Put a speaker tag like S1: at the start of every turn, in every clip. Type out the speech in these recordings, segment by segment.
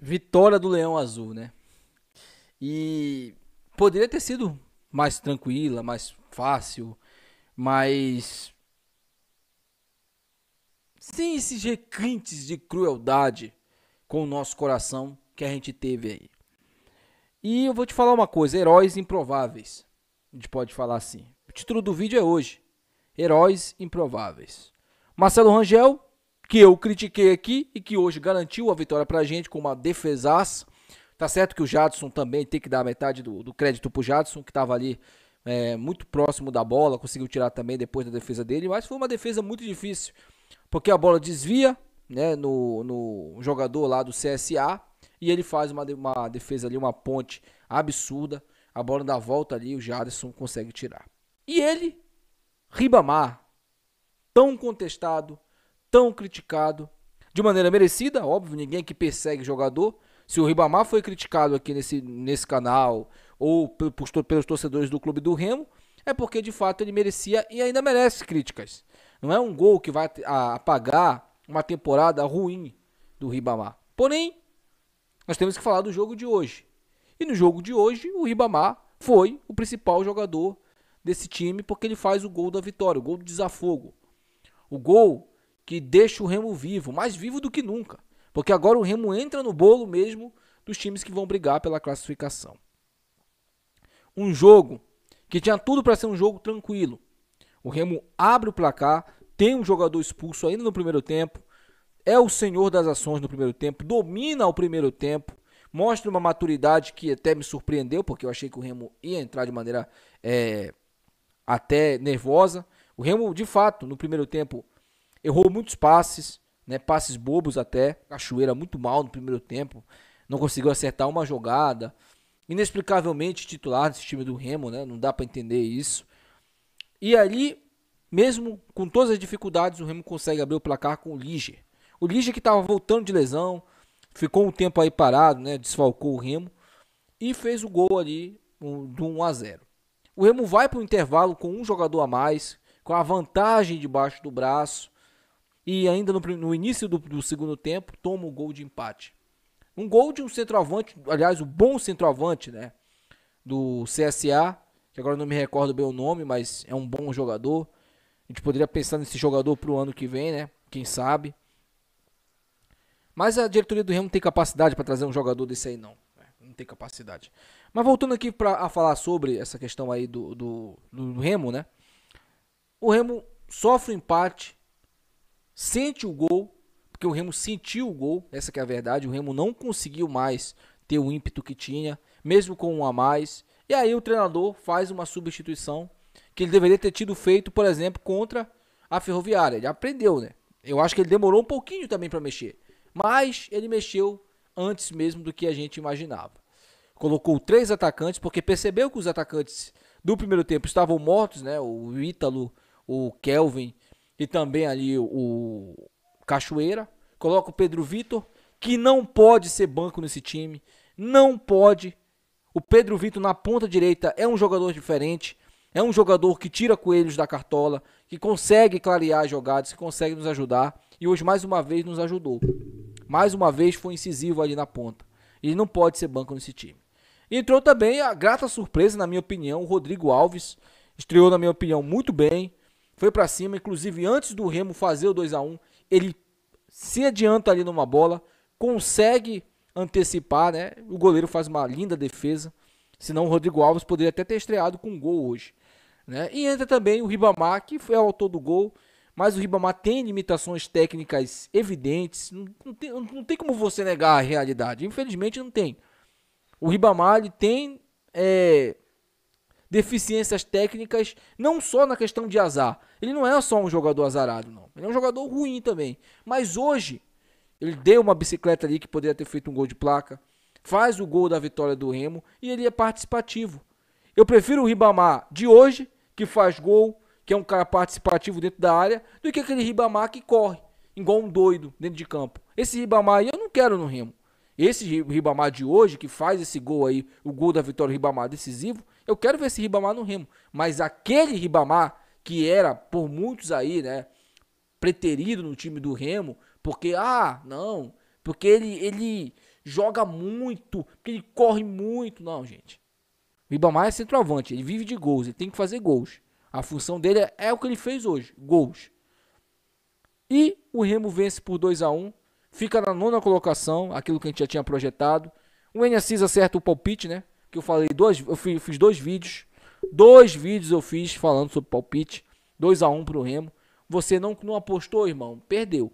S1: vitória do Leão Azul, né? E poderia ter sido mais tranquila, mais fácil, mas sem esses requintes de crueldade com o nosso coração que a gente teve aí. E eu vou te falar uma coisa, heróis improváveis. A gente pode falar assim. O título do vídeo é hoje: Heróis improváveis. Marcelo Rangel que eu critiquei aqui e que hoje garantiu a vitória pra gente com uma defesaça. Tá certo que o Jadson também tem que dar metade do, do crédito pro Jadson, que estava ali é, muito próximo da bola, conseguiu tirar também depois da defesa dele, mas foi uma defesa muito difícil, porque a bola desvia né, no, no jogador lá do CSA e ele faz uma, uma defesa ali, uma ponte absurda, a bola dá volta ali o Jadson consegue tirar. E ele, Ribamar, tão contestado, tão criticado. De maneira merecida, óbvio, ninguém que persegue jogador. Se o Ribamar foi criticado aqui nesse, nesse canal ou pelos torcedores do Clube do Remo, é porque de fato ele merecia e ainda merece críticas. Não é um gol que vai apagar uma temporada ruim do Ribamar. Porém, nós temos que falar do jogo de hoje. E no jogo de hoje, o Ribamar foi o principal jogador desse time porque ele faz o gol da vitória, o gol do desafogo. O gol que deixa o Remo vivo, mais vivo do que nunca. Porque agora o Remo entra no bolo mesmo dos times que vão brigar pela classificação. Um jogo que tinha tudo para ser um jogo tranquilo. O Remo abre o placar, tem um jogador expulso ainda no primeiro tempo, é o senhor das ações no primeiro tempo, domina o primeiro tempo, mostra uma maturidade que até me surpreendeu, porque eu achei que o Remo ia entrar de maneira é, até nervosa. O Remo, de fato, no primeiro tempo, Errou muitos passes, né? Passes bobos até. Cachoeira muito mal no primeiro tempo. Não conseguiu acertar uma jogada. Inexplicavelmente titular nesse time do Remo, né? Não dá para entender isso. E ali, mesmo com todas as dificuldades, o Remo consegue abrir o placar com o Lige. O Lige que estava voltando de lesão, ficou um tempo aí parado, né? Desfalcou o Remo e fez o gol ali um, do 1 a 0. O Remo vai para o intervalo com um jogador a mais, com a vantagem debaixo do braço e ainda no, no início do, do, segundo tempo toma o gol de empate. Um gol de um centroavante, aliás, o um bom centroavante, né? Do CSA, que agora não me recordo bem o nome, mas é um bom jogador. A gente poderia pensar nesse jogador para o ano que vem, né? Quem sabe. Mas a diretoria do Remo não tem capacidade para trazer um jogador desse aí, não. Né, não tem capacidade. Mas voltando aqui para a falar sobre essa questão aí do, do, do Remo, né? O Remo sofre o um empate sente o gol, porque o Remo sentiu o gol, essa é a verdade, o Remo não conseguiu mais ter o ímpeto que tinha, mesmo com um a mais. E aí o treinador faz uma substituição que ele deveria ter tido feito, por exemplo, contra a Ferroviária. Ele aprendeu, né? Eu acho que ele demorou um pouquinho também para mexer, mas ele mexeu antes mesmo do que a gente imaginava. Colocou três atacantes porque percebeu que os atacantes do primeiro tempo estavam mortos, né? O Ítalo, o Kelvin e também ali o Cachoeira. Coloca o Pedro Vitor, que não pode ser banco nesse time. Não pode. O Pedro Vitor na ponta direita é um jogador diferente. É um jogador que tira coelhos da cartola, que consegue clarear jogadas, que consegue nos ajudar. E hoje, mais uma vez, nos ajudou. Mais uma vez foi incisivo ali na ponta. Ele não pode ser banco nesse time. Entrou também a grata surpresa, na minha opinião, o Rodrigo Alves. Estreou, na minha opinião, muito bem foi para cima, inclusive antes do Remo fazer o 2 a 1 ele se adianta ali numa bola, consegue antecipar, né? O goleiro faz uma linda defesa, senão o Rodrigo Alves poderia até ter estreado com um gol hoje. Né? E entra também o Ribamar, que foi o autor do gol, mas o Ribamar tem limitações técnicas evidentes, não, tem, não tem como você negar a realidade, infelizmente não tem. O Ribamar ele tem é, deficiências técnicas, não só na questão de azar. Ele não é só um jogador azarado, não. Ele é um jogador ruim também. Mas hoje, ele deu uma bicicleta ali que poderia ter feito um gol de placa, faz o gol da vitória do Remo e ele é participativo. Eu prefiro o Ribamar de hoje, que faz gol, que é um cara participativo dentro da área, do que aquele Ribamar que corre, igual um doido dentro de campo. Esse Ribamar aí eu não quero no Remo. Esse Ribamar de hoje, que faz esse gol aí, o gol da vitória do Ribamar decisivo, eu quero ver esse Ribamar no Remo. Mas aquele Ribamar, que era por muitos aí, né? Preterido no time do Remo, porque, ah, não, porque ele, ele joga muito, porque ele corre muito. Não, gente. O Ribamar é centroavante, ele vive de gols, ele tem que fazer gols. A função dele é, é o que ele fez hoje, gols. E o Remo vence por 2 a 1 fica na nona colocação, aquilo que a gente já tinha projetado. O Enes acerta o palpite, né? que eu falei dois eu fiz, fiz dois vídeos, dois vídeos eu fiz falando sobre palpite, 2 a 1 um pro Remo. Você não não apostou, irmão, perdeu.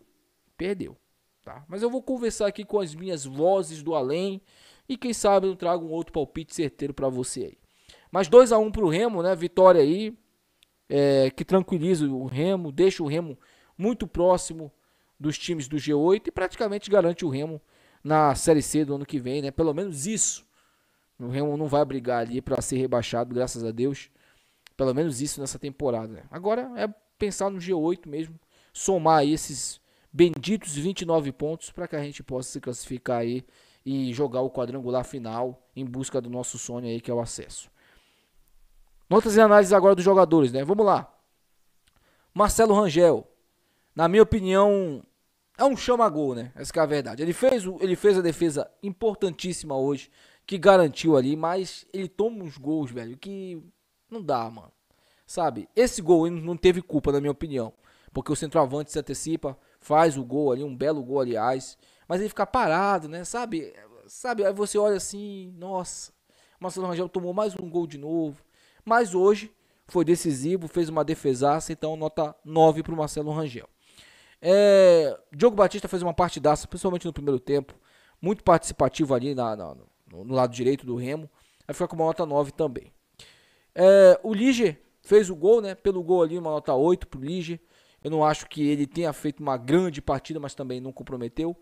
S1: Perdeu, tá? Mas eu vou conversar aqui com as minhas vozes do além e quem sabe eu trago um outro palpite certeiro para você aí. Mas 2 a 1 um pro Remo, né? Vitória aí é, que tranquiliza o Remo, deixa o Remo muito próximo dos times do G8 e praticamente garante o Remo na Série C do ano que vem, né? Pelo menos isso o Remo não vai brigar ali para ser rebaixado, graças a Deus. Pelo menos isso nessa temporada. Agora é pensar no G8 mesmo, somar esses benditos 29 pontos para que a gente possa se classificar aí e jogar o quadrangular final em busca do nosso sonho aí que é o acesso. Notas e análises agora dos jogadores, né? Vamos lá. Marcelo Rangel, na minha opinião, é um chama-gol, né? Essa é a verdade. Ele fez, ele fez a defesa importantíssima hoje que garantiu ali, mas ele toma uns gols, velho, que não dá, mano. Sabe? Esse gol ele não teve culpa, na minha opinião. Porque o centroavante se antecipa, faz o gol ali, um belo gol, aliás. Mas ele fica parado, né? Sabe? Sabe? Aí você olha assim, nossa, Marcelo Rangel tomou mais um gol de novo. Mas hoje foi decisivo, fez uma defesaça, então nota 9 para o Marcelo Rangel. É, Diogo Batista fez uma partidaça, principalmente no primeiro tempo. Muito participativo ali na, na, no, lado direito do Remo. Vai ficar com uma nota 9 também. É, o Lige fez o gol, né? Pelo gol ali, uma nota 8 pro Lige. Eu não acho que ele tenha feito uma grande partida, mas também não comprometeu.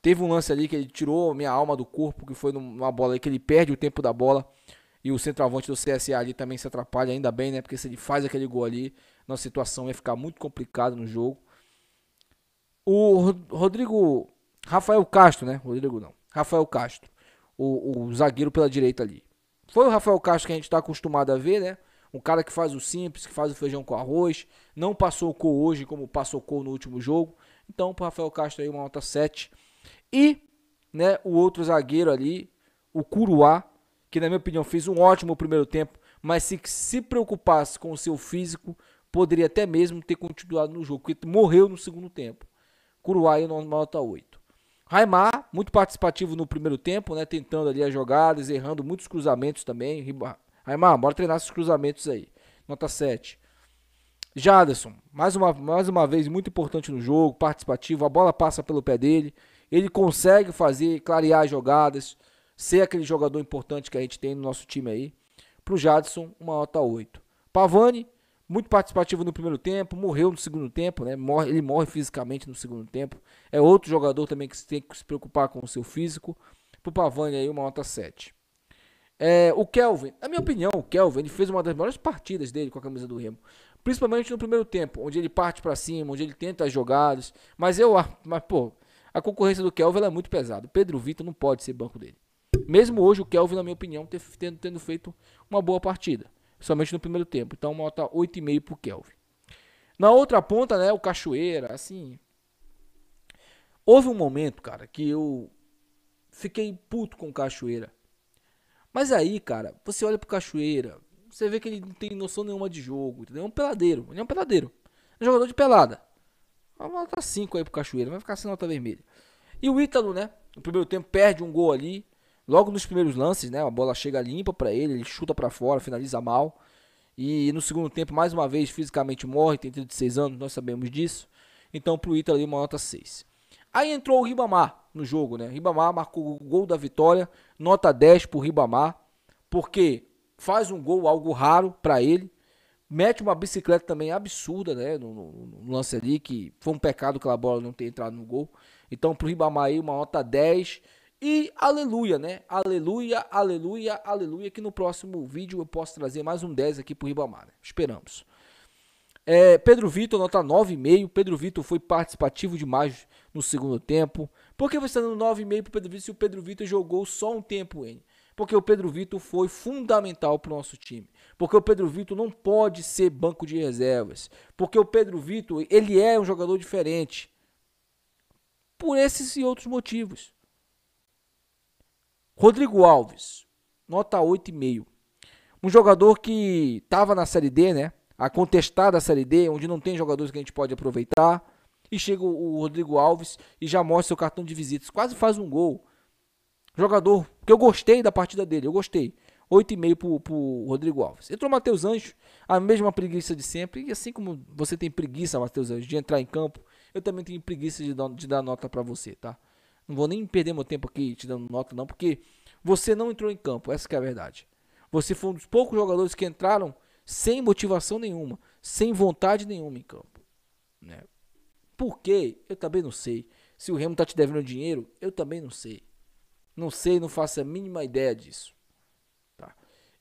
S1: Teve um lance ali que ele tirou minha alma do corpo, que foi numa bola que ele perde o tempo da bola. E o centroavante do CSA ali também se atrapalha, ainda bem, né? Porque se ele faz aquele gol ali, nossa situação ia ficar muito complicada no jogo. O Rodrigo. Rafael Castro, né? Rodrigo não. Rafael Castro o, o zagueiro pela direita ali. Foi o Rafael Castro que a gente está acostumado a ver, né? Um cara que faz o simples, que faz o feijão com arroz. Não passou o cor hoje, como passou o cor no último jogo. Então, para Rafael Castro aí, uma nota 7. E né, o outro zagueiro ali, o Curuá, que na minha opinião fez um ótimo primeiro tempo, mas se se preocupasse com o seu físico, poderia até mesmo ter continuado no jogo, porque morreu no segundo tempo. Curuá aí, nota 8. Raimar, muito participativo no primeiro tempo, né? Tentando ali as jogadas, errando muitos cruzamentos também. Raimar, bora treinar esses cruzamentos aí. Nota 7. Jaderson, mais uma, mais uma vez muito importante no jogo, participativo, a bola passa pelo pé dele, ele consegue fazer, clarear jogadas, ser aquele jogador importante que a gente tem no nosso time aí. Pro Jadson, uma nota 8. Pavani, muito participativo no primeiro tempo, morreu no segundo tempo, né? Morre, ele morre fisicamente no segundo tempo. É outro jogador também que tem que se preocupar com o seu físico. Pro Pavani aí, uma nota 7. É, o Kelvin, na minha opinião, o Kelvin ele fez uma das melhores partidas dele com a camisa do Remo. Principalmente no primeiro tempo, onde ele parte para cima, onde ele tenta as jogadas. Mas eu, ah, mas pô, a concorrência do Kelvin é muito pesada. Pedro Vitor não pode ser banco dele. Mesmo hoje, o Kelvin, na minha opinião, tendo, tendo feito uma boa partida somente no primeiro tempo. Então, uma nota 8,5 para o Kelvin. Na outra ponta, né, o Cachoeira, assim. Houve um momento, cara, que eu fiquei puto com o Cachoeira. Mas aí, cara, você olha pro Cachoeira, você vê que ele não tem noção nenhuma de jogo, entendeu? É um peladeiro, ele é um peladeiro. É um jogador de pelada. É uma nota 5 aí pro Cachoeira, vai ficar sem nota vermelha. E o Ítalo, né? No primeiro tempo perde um gol ali. Logo nos primeiros lances, né, a bola chega limpa para ele, ele chuta para fora, finaliza mal. E no segundo tempo, mais uma vez, fisicamente morre, tem 36 anos, nós sabemos disso. Então, pro Ítalo, uma nota 6. Aí entrou o Ribamar no jogo, né? Ribamar marcou o gol da vitória, nota 10 pro Ribamar, porque faz um gol, algo raro para ele. Mete uma bicicleta também absurda, né? No, no, no, lance ali, que foi um pecado aquela bola não ter entrado no gol. Então, pro Ribamar aí, uma nota 10. E aleluia, né? Aleluia, aleluia, aleluia. Que no próximo vídeo eu posso trazer mais um 10 aqui pro Ribamar, né? Esperamos. É, Pedro Vitor, nota 9,5. Pedro Vitor foi participativo demais no segundo tempo. Por que você está dando 9,5 pro Pedro Vitor se o Pedro Vitor jogou só um tempo, hein? Porque o Pedro Vitor foi fundamental pro nosso time. Porque o Pedro Vitor não pode ser banco de reservas. Porque o Pedro Vitor, ele é um jogador diferente. Por esses e outros motivos. Rodrigo Alves, nota 8,5. Um jogador que estava na Série D, né? A contestada Série D, onde não tem jogadores que a gente pode aproveitar. E chega o Rodrigo Alves e já mostra seu cartão de visitas. Quase faz um gol. Jogador que eu gostei da partida dele, eu gostei. 8,5 pro, pro Rodrigo Alves. Entrou o Matheus Anjo, a mesma preguiça de sempre. E assim como você tem preguiça, Matheus Anjo, de entrar em campo, eu também tenho preguiça de dar, de dar nota para você, tá? Não vou nem perder meu tempo aqui te dando nota, não, porque você não entrou em campo, essa é a verdade. Você foi um dos poucos jogadores que entraram sem motivação nenhuma, sem vontade nenhuma em campo. Né? Por quê? Eu também não sei. Se o Remo tá te devendo dinheiro, eu também não sei. Não sei, não faço a mínima ideia disso. Tá.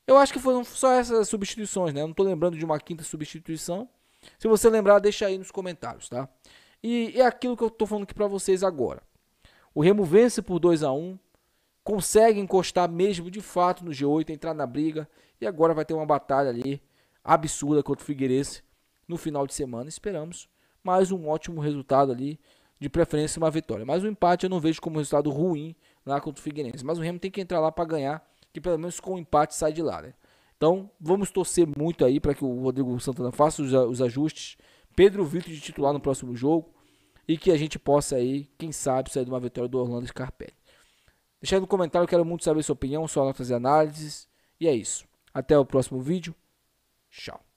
S1: Eu acho que foram só essas substituições, né? Eu não tô lembrando de uma quinta substituição. Se você lembrar, deixa aí nos comentários, tá? E é aquilo que eu tô falando aqui para vocês agora. O Remo vence por 2 a 1 consegue encostar mesmo de fato no G8, entrar na briga e agora vai ter uma batalha ali absurda contra o Figueirense no final de semana. Esperamos mais um ótimo resultado ali, de preferência uma vitória. Mas o um empate eu não vejo como resultado ruim lá contra o Figueirense, mas o Remo tem que entrar lá para ganhar, que pelo menos com o um empate sai de lá, né? Então, vamos torcer muito aí para que o Rodrigo Santana faça os, os ajustes. Pedro Vitor de titular no próximo jogo e que a gente possa aí, quem sabe, sair de uma vitória do Orlando Scarpelli. Deixa no comentário, quero muito saber sua opinião, suas notas e análises. E é isso. Até o próximo vídeo. Tchau.